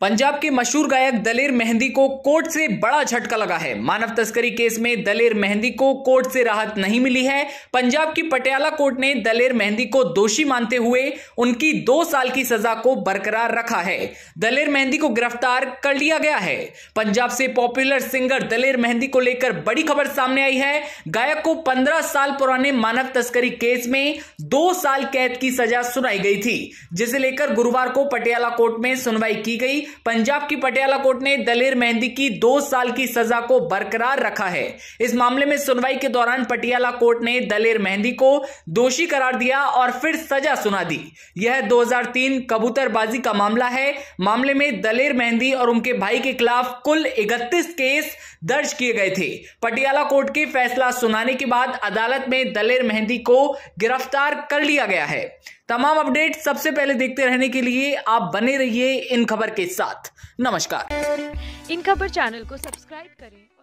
पंजाब के मशहूर गायक दलेर मेहंदी को कोर्ट से बड़ा झटका लगा है मानव तस्करी केस में दलेर मेहंदी को कोर्ट से राहत नहीं मिली है पंजाब की पटियाला कोर्ट ने दलेर मेहंदी को दोषी मानते हुए उनकी दो साल की सजा को बरकरार रखा है दलेर मेहंदी को गिरफ्तार कर लिया गया है पंजाब से पॉपुलर सिंगर दलेर मेहंदी को लेकर बड़ी खबर सामने आई है गायक को पंद्रह साल पुराने मानव तस्करी केस में दो साल कैद की सजा सुनाई गई थी जिसे लेकर गुरुवार को पटियाला कोर्ट में सुनवाई की गई पंजाब की पटियाला कोर्ट ने दलेर मेहंदी की दो साल की सजा को बरकरार रखा है इस मामले में सुनवाई के दौरान पटियाला कोर्ट ने दलेर मेहंदी को दोषी करार दिया और फिर सजा सुना दी यह 2003 कबूतरबाजी का मामला है मामले में दलेर मेहंदी और उनके भाई के खिलाफ कुल इकतीस केस दर्ज किए गए थे पटियाला कोर्ट के फैसला सुनाने के बाद अदालत में दलेर मेहंदी को गिरफ्तार कर लिया गया है तमाम अपडेट सबसे पहले देखते रहने के लिए आप बने रहिए इन खबर के साथ नमस्कार इन खबर चैनल को सब्सक्राइब करें